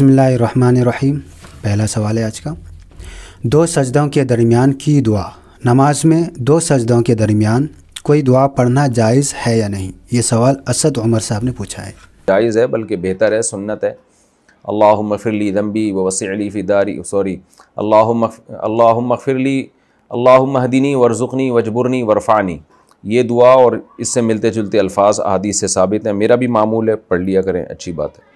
بسم اللہ الرحمن الرحیم پہلا سوال ہے آج کا دو سجدوں کے درمیان کی دعا نماز میں دو سجدوں کے درمیان کوئی دعا پڑھنا جائز ہے یا نہیں یہ سوال اسد عمر صاحب نے پوچھا ہے جائز ہے بلکہ بہتر ہے سنت ہے اللہ مفرلی دمبی و وسیع علی فداری سوری اللہ اللہ مغرلی اللہ مہدینی ورژنی وجبرنی ورفانی یہ دعا اور اس سے ملتے جلتے الفاظ احادیث سے ثابت ہیں میرا بھی معمول ہے پڑھ لیا کریں اچھی بات ہے